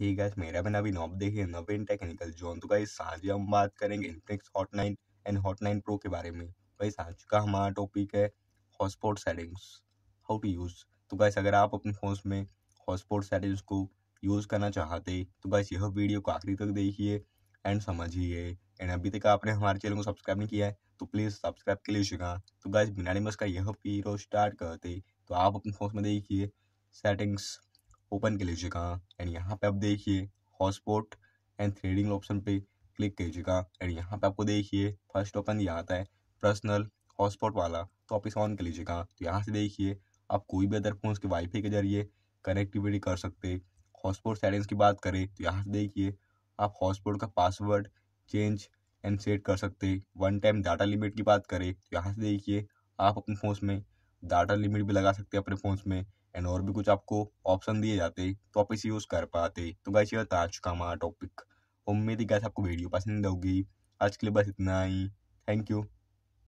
ही gas मेरा बना भी नॉब देखिए नवीन टेक्निकल जोन तो गाइस आज हम बात करेंगे Infinix hot nine and hot nine pro के बारे में गाइस आज का हमारा टॉपिक है hotspot settings how to use तो गाइस अगर आप अपने फोन में हॉटस्पॉट सेटिंग्स को यूज़ करना चाहते तो गाइस यह वीडियो को आखिरी तक देखिए एंड समझिए एंड अभी तक आपने हमारे चैनल को सब्सक्राइब नहीं किया है तो प्लीज़ सब्सक्राइब के लिए शिका तो गाइस बिना बस का यह पीरो स्टार्ट करते तो आप अपने फोन में देखिए सेटिंग्स ओपन कर लीजिएगा एंड यहाँ पे आप देखिए हॉटस्पॉट एंड थ्रेडिंग ऑप्शन पे क्लिक कीजिएगा एंड यहाँ पे आपको देखिए फर्स्ट ओपन यहाँ आता है पर्सनल हॉटस्पॉट वाला तो आप इसे ऑन कर लीजिएगा तो यहाँ से देखिए आप कोई भी अदर फोन के वाईफाई के जरिए कनेक्टिविटी कर सकते हॉटस्पॉट सेटिंग्स की बात करें तो यहाँ से देखिए आप हॉटस्पॉट का पासवर्ड चेंज एंड सेट कर सकते वन टाइम डाटा लिमिट की बात करें तो यहाँ से देखिए आप अपने फोन में डाटा लिमिट भी लगा सकते हैं अपने फोन में एंड और भी कुछ आपको ऑप्शन दिए जाते तो आप इसे यूज़ कर पाते तो गाइस ये था आज का हमारा टॉपिक उम्मीद है गाइस आपको वीडियो पसंद होगी आज के लिए बस इतना ही थैंक यू